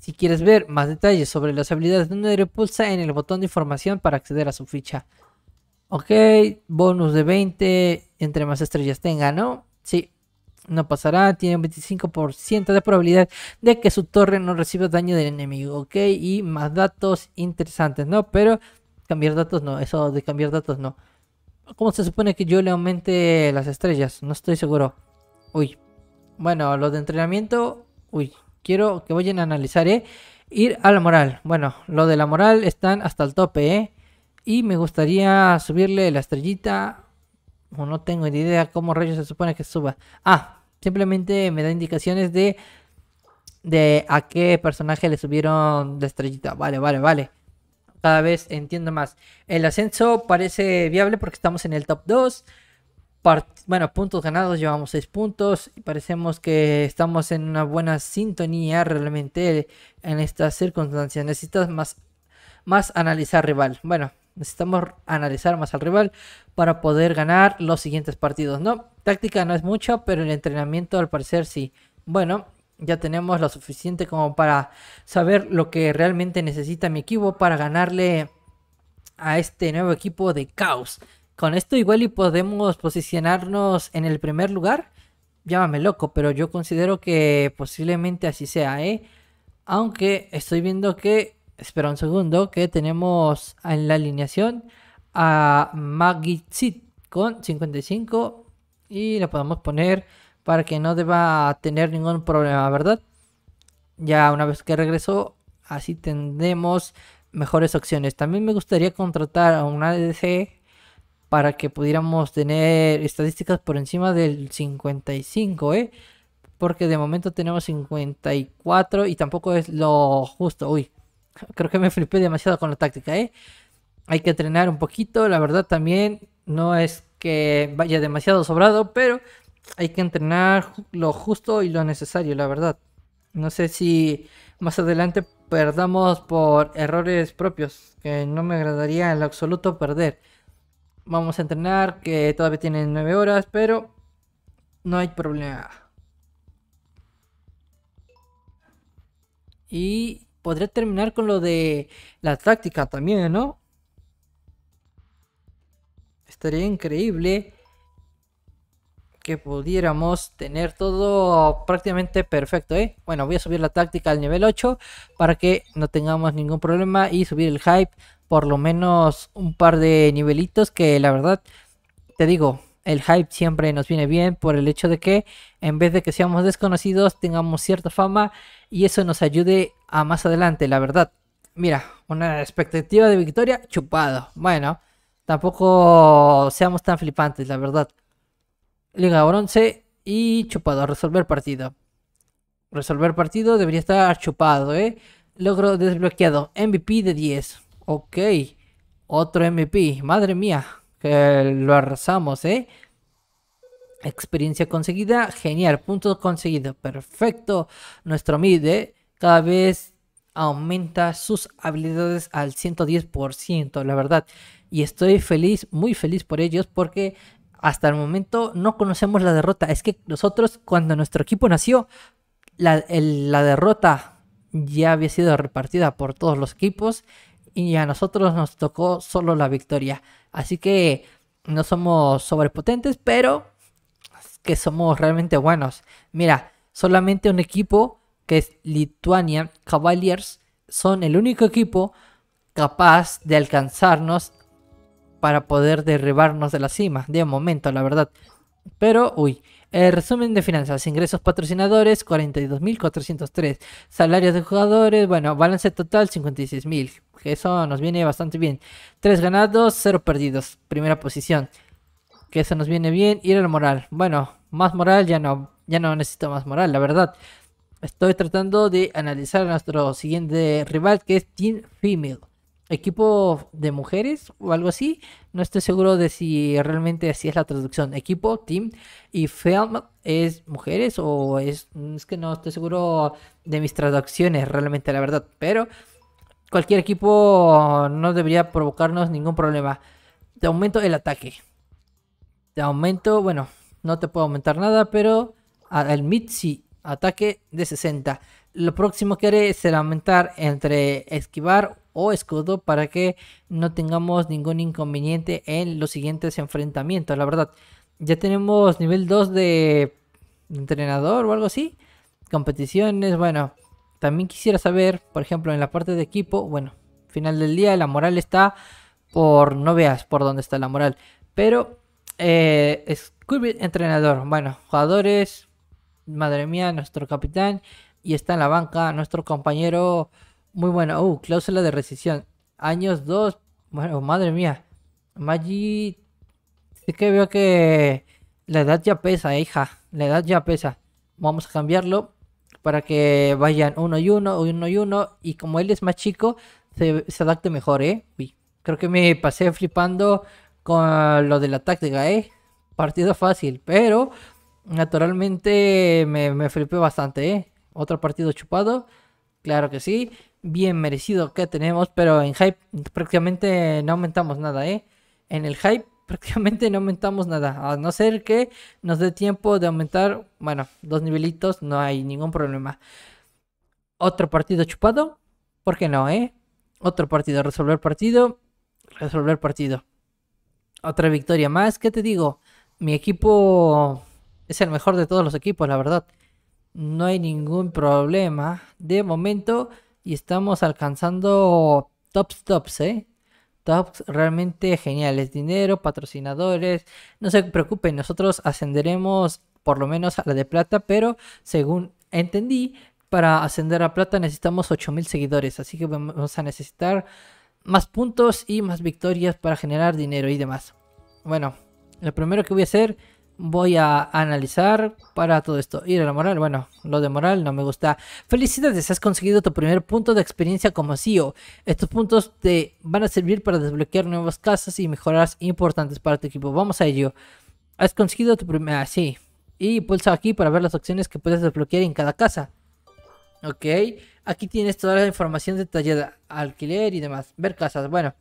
Si quieres ver más detalles sobre las habilidades de un héroe, pulsa en el botón de información para acceder a su ficha. Ok, bonus de 20 entre más estrellas tenga, ¿no? Sí, no pasará, tiene un 25% de probabilidad de que su torre no reciba daño del enemigo, ¿ok? Y más datos interesantes, ¿no? Pero cambiar datos no, eso de cambiar datos no. ¿Cómo se supone que yo le aumente las estrellas? No estoy seguro. Uy. Bueno, lo de entrenamiento, uy, quiero que vayan a analizar, ¿eh? Ir a la moral. Bueno, lo de la moral están hasta el tope, ¿eh? Y me gustaría subirle la estrellita no tengo ni idea cómo rayos se supone que suba. Ah, simplemente me da indicaciones de de a qué personaje le subieron de estrellita. Vale, vale, vale. Cada vez entiendo más. El ascenso parece viable porque estamos en el top 2. bueno, puntos ganados, llevamos 6 puntos. Y parecemos que estamos en una buena sintonía realmente en estas circunstancias. Necesitas más, más analizar rival. Bueno, Necesitamos analizar más al rival para poder ganar los siguientes partidos, ¿no? Táctica no es mucho, pero el entrenamiento al parecer sí. Bueno, ya tenemos lo suficiente como para saber lo que realmente necesita mi equipo para ganarle a este nuevo equipo de Caos. Con esto igual y podemos posicionarnos en el primer lugar. Llámame loco, pero yo considero que posiblemente así sea, ¿eh? Aunque estoy viendo que espera un segundo, que tenemos en la alineación a Magicit con 55 y la podemos poner para que no deba tener ningún problema, ¿verdad? Ya una vez que regresó, así tendremos mejores opciones. También me gustaría contratar a una ADC para que pudiéramos tener estadísticas por encima del 55, ¿eh? Porque de momento tenemos 54 y tampoco es lo justo. Uy, creo que me flipé demasiado con la táctica, ¿eh? Hay que entrenar un poquito, la verdad también no es que vaya demasiado sobrado, pero hay que entrenar lo justo y lo necesario, la verdad. No sé si más adelante perdamos por errores propios, que no me agradaría en lo absoluto perder. Vamos a entrenar, que todavía tienen 9 horas, pero no hay problema. Y podría terminar con lo de la táctica también, ¿no? Estaría increíble que pudiéramos tener todo prácticamente perfecto, ¿eh? Bueno, voy a subir la táctica al nivel 8 para que no tengamos ningún problema y subir el hype por lo menos un par de nivelitos que la verdad, te digo, el hype siempre nos viene bien por el hecho de que en vez de que seamos desconocidos tengamos cierta fama y eso nos ayude más adelante, la verdad. Mira, una expectativa de victoria chupado. Bueno, tampoco seamos tan flipantes, la verdad. Liga bronce y chupado, resolver partido. Resolver partido debería estar chupado, ¿eh? Logro desbloqueado, MVP de 10. Ok, otro MVP, madre mía, que lo arrasamos, ¿eh? Experiencia conseguida, genial, Punto conseguido. perfecto. Nuestro mid, ¿eh? cada vez aumenta sus habilidades al 110%, la verdad. Y estoy feliz, muy feliz por ellos porque hasta el momento no conocemos la derrota. Es que nosotros cuando nuestro equipo nació, la, la derrota ya había sido repartida por todos los equipos y a nosotros nos tocó solo la victoria. Así que no somos sobrepotentes, pero que somos realmente buenos. Mira, solamente un equipo que es Lituania Cavaliers, son el único equipo capaz de alcanzarnos para poder derribarnos de la cima, de momento, la verdad. Pero, uy, el resumen de finanzas, ingresos patrocinadores 42.403, salarios de jugadores, bueno, balance total 56.000, que eso nos viene bastante bien. 3 ganados, 0 perdidos, primera posición, que eso nos viene bien. Ir al moral, bueno, más moral ya no, ya no necesito más moral, la verdad. Estoy tratando de analizar a nuestro siguiente rival que es Team Female. Equipo de mujeres o algo así. No estoy seguro de si realmente así es la traducción. Equipo, team y Female es mujeres o es... Mm, es que no estoy seguro de mis traducciones realmente, la verdad. Pero cualquier equipo no debería provocarnos ningún problema. Te aumento el ataque. Te aumento, bueno, no te puedo aumentar nada, pero al mid sí ataque de 60. Lo próximo que haré es aumentar entre esquivar o escudo para que no tengamos ningún inconveniente en los siguientes enfrentamientos. La verdad, ya tenemos nivel 2 de entrenador o algo así. Competiciones, bueno. También quisiera saber, por ejemplo, en la parte de equipo, bueno, final del día la moral está por, no veas por dónde está la moral. Pero, eh, entrenador, bueno, jugadores, madre mía, nuestro capitán. Y está en la banca nuestro compañero. Muy bueno. Uh, cláusula de rescisión. Años 2. Bueno, madre mía. Maggi. Es que veo que la edad ya pesa, eh, hija. La edad ya pesa. Vamos a cambiarlo para que vayan uno y uno, uno y uno. Y como él es más chico, se, se adapte mejor, ¿eh? Uy. Creo que me pasé flipando con lo de la táctica, ¿eh? Partido fácil, pero Naturalmente me, me flipé bastante, ¿eh? Otro partido chupado, claro que sí. Bien merecido que tenemos, pero en hype prácticamente no aumentamos nada, ¿eh? En el hype prácticamente no aumentamos nada. A no ser que nos dé tiempo de aumentar, bueno, dos nivelitos, no hay ningún problema. Otro partido chupado, ¿por qué no, eh? Otro partido, resolver partido, resolver partido. Otra victoria más, ¿qué te digo? Mi equipo es el mejor de todos los equipos, la verdad. No hay ningún problema. De momento, y estamos alcanzando tops, tops, ¿eh? Tops realmente geniales. Dinero, patrocinadores. No se preocupen, nosotros ascenderemos por lo menos a la de plata, pero según entendí, para ascender a plata necesitamos 8000 seguidores. Así que vamos a necesitar más puntos y más victorias para generar dinero y demás. Bueno, lo primero que voy a hacer voy a analizar para todo esto. Ir a la moral, bueno, lo de moral no me gusta. Felicidades, has conseguido tu primer punto de experiencia como CEO. Estos puntos te van a servir para desbloquear nuevas casas y mejoras importantes para tu equipo. Vamos a ello. Has conseguido tu primera, ah, sí. Y pulsa aquí para ver las opciones que puedes desbloquear en cada casa. Ok, aquí tienes toda la información detallada, alquiler y demás, ver casas. Bueno,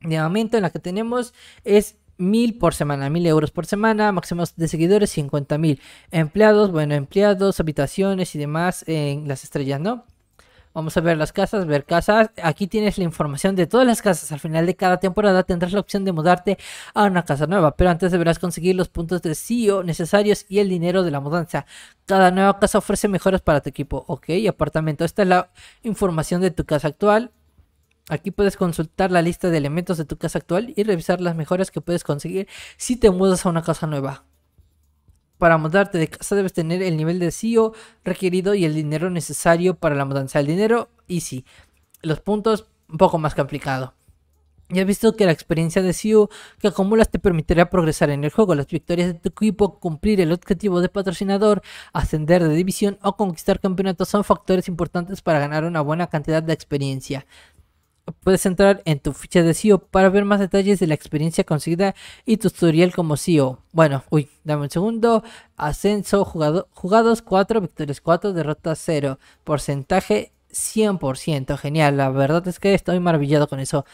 de momento en la que tenemos es mil por semana, mil euros por semana, máximos de seguidores 50.000 mil, empleados, bueno, empleados, habitaciones y demás en las estrellas, ¿no? Vamos a ver las casas, ver casas. Aquí tienes la información de todas las casas. Al final de cada temporada tendrás la opción de mudarte a una casa nueva, pero antes deberás conseguir los puntos de CEO necesarios y el dinero de la mudanza. Cada nueva casa ofrece mejoras para tu equipo. Ok, apartamento. Esta es la información de tu casa actual. Aquí puedes consultar la lista de elementos de tu casa actual y revisar las mejoras que puedes conseguir si te mudas a una casa nueva. Para mudarte de casa debes tener el nivel de CEO requerido y el dinero necesario para la mudanza. El dinero, si, Los puntos, un poco más complicado. Ya has visto que la experiencia de CEO que acumulas te permitirá progresar en el juego, las victorias de tu equipo, cumplir el objetivo de patrocinador, ascender de división o conquistar campeonatos son factores importantes para ganar una buena cantidad de experiencia puedes entrar en tu ficha de CEO para ver más detalles de la experiencia conseguida y tu tutorial como CEO. Bueno, uy, dame un segundo. Ascenso, jugado, jugados 4, victorias 4, derrotas 0. Porcentaje 100%. Genial, la verdad es que estoy maravillado con eso.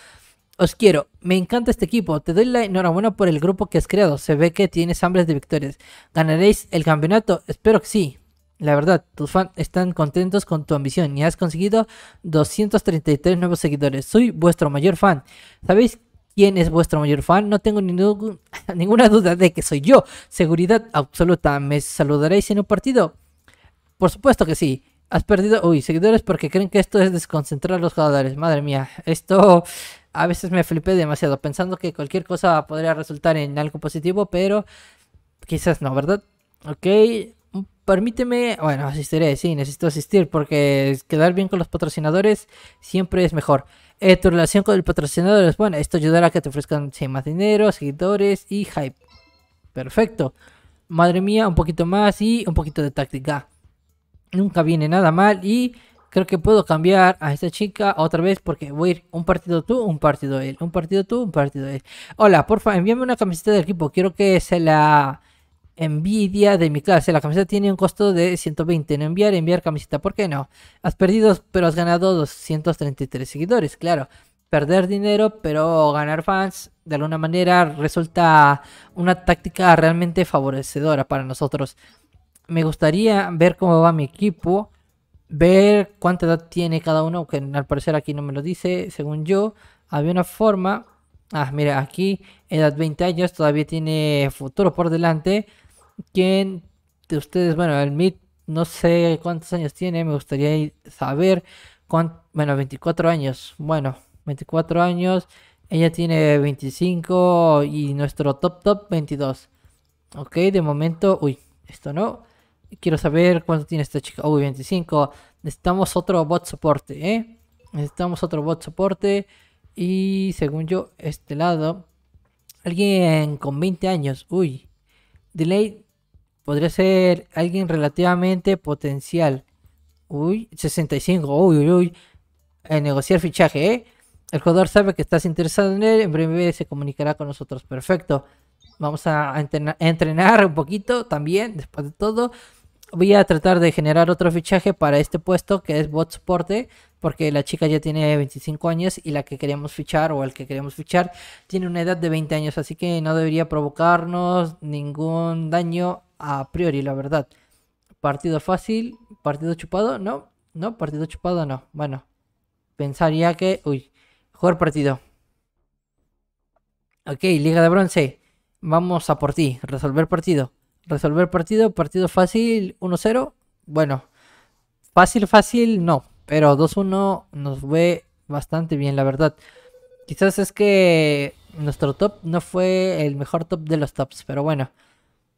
Os quiero, me encanta este equipo, te doy la enhorabuena por el grupo que has creado, se ve que tienes hambre de victorias. ¿Ganaréis el campeonato? Espero que sí. La verdad, tus fans están contentos con tu ambición y has conseguido 233 nuevos seguidores. Soy vuestro mayor fan. ¿Sabéis quién es vuestro mayor fan? No tengo ninguna duda de que soy yo. Seguridad absoluta. ¿Me saludaréis en un partido? Por supuesto que sí. Has perdido, uy, seguidores porque creen que esto es desconcentrar a los jugadores. Madre mía, esto a veces me flipé demasiado pensando que cualquier cosa podría resultar en algo positivo, pero quizás no, ¿verdad? Ok, permíteme, bueno, asistiré, sí, necesito asistir porque quedar bien con los patrocinadores siempre es mejor. Eh, tu relación con el patrocinador es buena, esto ayudará a que te ofrezcan más dinero, seguidores y hype. Perfecto. Madre mía, un poquito más y un poquito de táctica. Nunca viene nada mal y creo que puedo cambiar a esta chica otra vez porque voy a ir un partido tú, un partido él, un partido tú, un partido él. Hola, porfa, envíame una camiseta del equipo, quiero que se la envidia de mi clase. La camiseta tiene un costo de 120. No enviar, enviar camiseta. ¿Por qué no? Has perdido, pero has ganado 233 seguidores. Claro, perder dinero, pero ganar fans de alguna manera resulta una táctica realmente favorecedora para nosotros. Me gustaría ver cómo va mi equipo, ver cuánta edad tiene cada uno, que al parecer aquí no me lo dice, según yo. Había una forma. Ah, mira, aquí edad 20 años, todavía tiene futuro por delante. ¿Quién de ustedes, bueno, el MIT, no sé cuántos años tiene, me gustaría saber, bueno, 24 años, bueno, 24 años, ella tiene 25 y nuestro top top 22. Ok, de momento, uy, esto no. Quiero saber cuánto tiene esta chica. Uy, 25. Necesitamos otro bot soporte, ¿eh? Necesitamos otro bot soporte. Y según yo, este lado. Alguien con 20 años. Uy. Delay Podría ser alguien relativamente potencial. Uy, 65. Uy, uy, uy. negociar fichaje, ¿eh? El jugador sabe que estás interesado en él. En breve se comunicará con nosotros. Perfecto. Vamos a entrenar un poquito también, después de todo voy a tratar de generar otro fichaje para este puesto que es bot soporte porque la chica ya tiene 25 años y la que queremos fichar o al que queremos fichar tiene una edad de 20 años así que no debería provocarnos ningún daño a priori la verdad partido fácil partido chupado no no partido chupado no bueno pensaría que uy jugar partido ok liga de bronce vamos a por ti resolver partido Resolver partido, partido fácil, 1-0. Bueno, fácil, fácil, no. Pero 2-1 nos fue bastante bien, la verdad. Quizás es que nuestro top no fue el mejor top de los tops, pero bueno.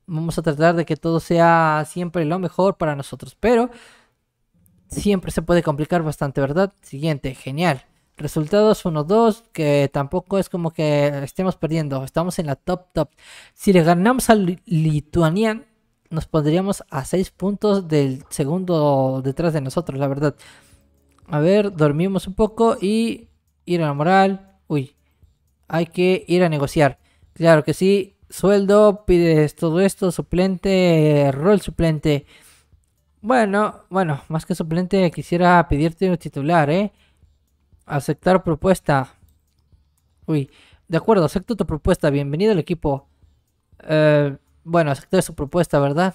Vamos a tratar de que todo sea siempre lo mejor para nosotros. Pero siempre se puede complicar bastante, ¿verdad? Siguiente, genial. Resultados 1-2, que tampoco es como que estemos perdiendo, estamos en la top top. Si le ganamos al Lituanian, nos pondríamos a 6 puntos del segundo detrás de nosotros, la verdad. A ver, dormimos un poco y ir a la moral. Uy, hay que ir a negociar. Claro que sí, sueldo, pides todo esto, suplente, rol suplente. Bueno, bueno, más que suplente quisiera pedirte un titular, ¿eh? Aceptar propuesta. Uy, de acuerdo, acepto tu propuesta. Bienvenido al equipo. Eh, bueno, acepté su propuesta, ¿verdad?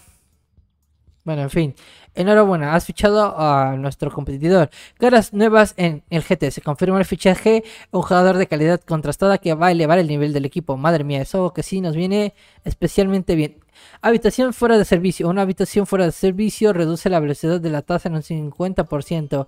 Bueno, en fin. Enhorabuena, has fichado a nuestro competidor. Caras nuevas en el GT. Se confirma el fichaje. Un jugador de calidad contrastada que va a elevar el nivel del equipo. Madre mía, eso que sí nos viene especialmente bien. Habitación fuera de servicio. Una habitación fuera de servicio reduce la velocidad de la tasa en un 50%.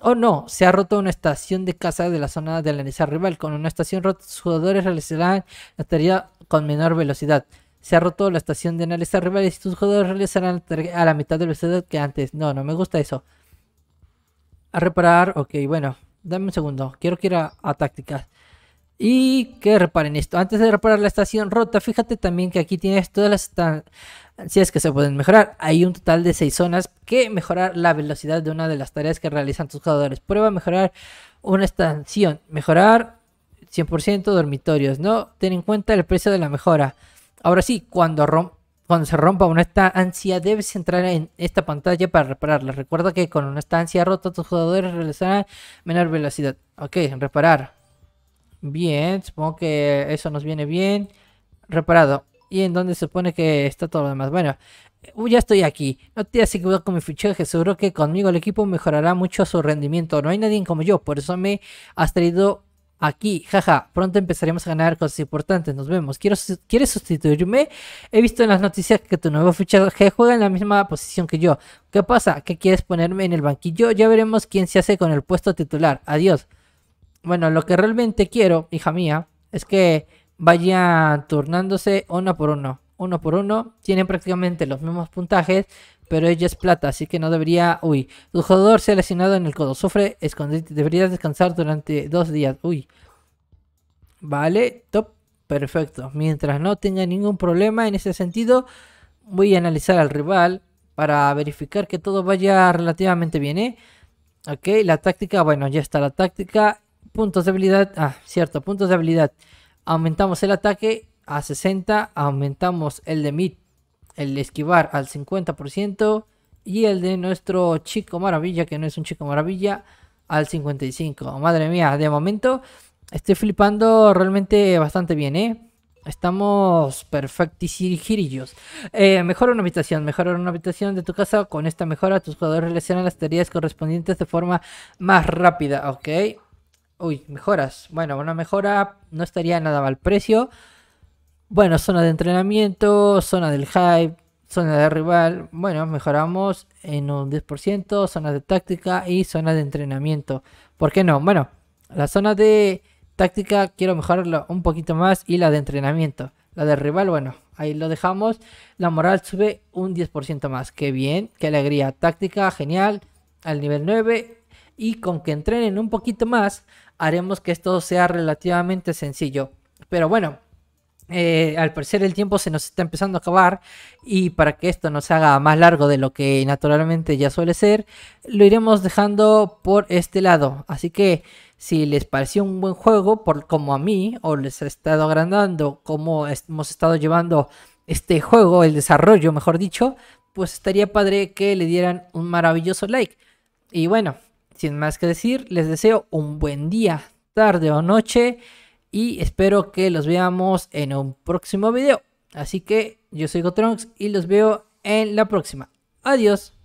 Oh no, se ha roto una estación de casa de la zona de la rival. Con una estación rota, sus jugadores realizarán la tarea con menor velocidad. Se ha roto la estación de analizar rival y sus jugadores realizarán la a la mitad de velocidad que antes. No, no me gusta eso. A reparar, ok, bueno. Dame un segundo. Quiero que ir a tácticas. Y que reparen esto. Antes de reparar la estación rota, fíjate también que aquí tienes todas las estancias que se pueden mejorar. Hay un total de 6 zonas que mejorar la velocidad de una de las tareas que realizan tus jugadores. Prueba mejorar una estación. Mejorar 100% dormitorios, ¿no? Ten en cuenta el precio de la mejora. Ahora sí, cuando cuando se rompa una estancia, debes entrar en esta pantalla para repararla. Recuerda que con una estancia rota, tus jugadores realizarán menor velocidad. Ok, reparar. Bien, supongo que eso nos viene bien. Reparado. ¿Y en dónde se supone que está todo lo demás? Bueno, uh, ya estoy aquí. No te has con mi fichaje. Seguro que conmigo el equipo mejorará mucho su rendimiento. No hay nadie como yo. Por eso me has traído aquí. Jaja, pronto empezaremos a ganar cosas importantes. Nos vemos. ¿Quieres sustituirme? He visto en las noticias que tu nuevo fichaje juega en la misma posición que yo. ¿Qué pasa? ¿Qué quieres ponerme en el banquillo? Ya veremos quién se hace con el puesto titular. Adiós bueno, lo que realmente quiero, hija mía, es que vayan turnándose uno por uno. Uno por uno, tienen prácticamente los mismos puntajes, pero ella es plata, así que no debería... Uy, tu jugador se ha lesionado en el codo, sufre escondite, Debería descansar durante dos días. Uy, vale, top, perfecto. Mientras no tenga ningún problema en ese sentido, voy a analizar al rival para verificar que todo vaya relativamente bien, ¿eh? Ok, la táctica, bueno, ya está la táctica puntos de habilidad, ah, cierto, puntos de habilidad. Aumentamos el ataque a 60, aumentamos el de mid, el de esquivar al 50% y el de nuestro chico maravilla, que no es un chico maravilla, al 55. Madre mía, de momento estoy flipando realmente bastante bien, ¿eh? Estamos y Eh, mejora una habitación. Mejora una habitación de tu casa. Con esta mejora, tus jugadores realizarán las tareas correspondientes de forma más rápida. Ok. Uy, mejoras. Bueno, una mejora no estaría nada mal precio. Bueno, zona de entrenamiento, zona del hype, zona de rival. Bueno, mejoramos en un 10%, zona de táctica y zona de entrenamiento. ¿Por qué no? Bueno, la zona de táctica quiero mejorarlo un poquito más y la de entrenamiento. La de rival, bueno, ahí lo dejamos. La moral sube un 10% más. Qué bien, qué alegría. Táctica, genial. Al nivel 9. Y con que entrenen un poquito más, haremos que esto sea relativamente sencillo. Pero bueno, eh, al parecer el tiempo se nos está empezando a acabar y para que esto no se haga más largo de lo que naturalmente ya suele ser, lo iremos dejando por este lado. Así que si les pareció un buen juego, por, como a mí, o les ha estado agrandando, como hemos estado llevando este juego, el desarrollo, mejor dicho, pues estaría padre que le dieran un maravilloso like. Y bueno, sin más que decir, les deseo un buen día, tarde o noche y espero que los veamos en un próximo video. Así que yo soy Gotronx y los veo en la próxima. Adiós.